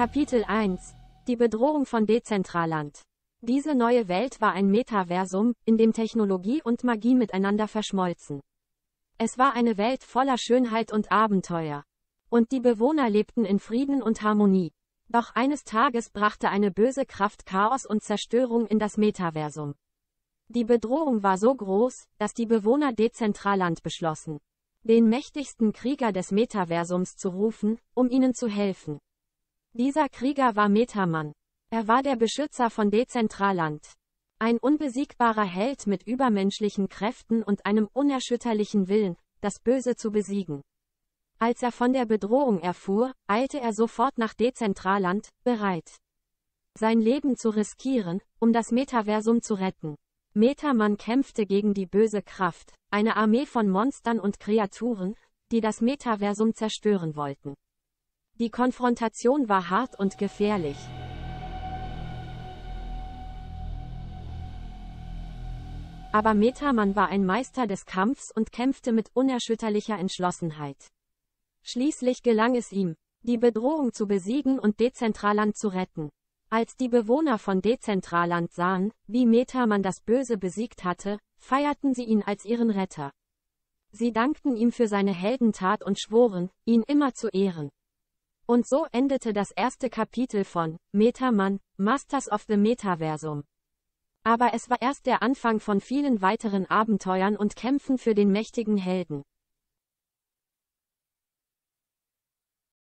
Kapitel 1 Die Bedrohung von Dezentraland Diese neue Welt war ein Metaversum, in dem Technologie und Magie miteinander verschmolzen. Es war eine Welt voller Schönheit und Abenteuer. Und die Bewohner lebten in Frieden und Harmonie. Doch eines Tages brachte eine böse Kraft Chaos und Zerstörung in das Metaversum. Die Bedrohung war so groß, dass die Bewohner Dezentraland beschlossen, den mächtigsten Krieger des Metaversums zu rufen, um ihnen zu helfen. Dieser Krieger war Metamann. Er war der Beschützer von Dezentraland. Ein unbesiegbarer Held mit übermenschlichen Kräften und einem unerschütterlichen Willen, das Böse zu besiegen. Als er von der Bedrohung erfuhr, eilte er sofort nach Dezentraland, bereit, sein Leben zu riskieren, um das Metaversum zu retten. Metamann kämpfte gegen die böse Kraft, eine Armee von Monstern und Kreaturen, die das Metaversum zerstören wollten. Die Konfrontation war hart und gefährlich. Aber Metamann war ein Meister des Kampfs und kämpfte mit unerschütterlicher Entschlossenheit. Schließlich gelang es ihm, die Bedrohung zu besiegen und Dezentraland zu retten. Als die Bewohner von Dezentraland sahen, wie Metamann das Böse besiegt hatte, feierten sie ihn als ihren Retter. Sie dankten ihm für seine Heldentat und schworen, ihn immer zu ehren. Und so endete das erste Kapitel von Metaman, Masters of the Metaversum. Aber es war erst der Anfang von vielen weiteren Abenteuern und Kämpfen für den mächtigen Helden.